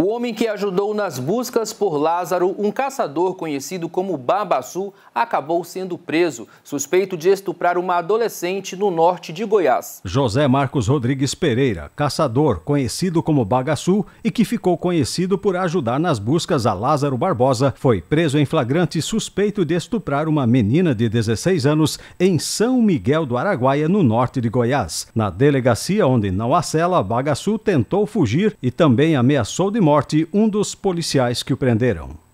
O homem que ajudou nas buscas por Lázaro, um caçador conhecido como Babaçu, acabou sendo preso, suspeito de estuprar uma adolescente no norte de Goiás. José Marcos Rodrigues Pereira, caçador conhecido como Bagaçu e que ficou conhecido por ajudar nas buscas a Lázaro Barbosa, foi preso em flagrante suspeito de estuprar uma menina de 16 anos em São Miguel do Araguaia, no norte de Goiás. Na delegacia onde não há cela, Bagaçu tentou fugir e também ameaçou de morte um dos policiais que o prenderam.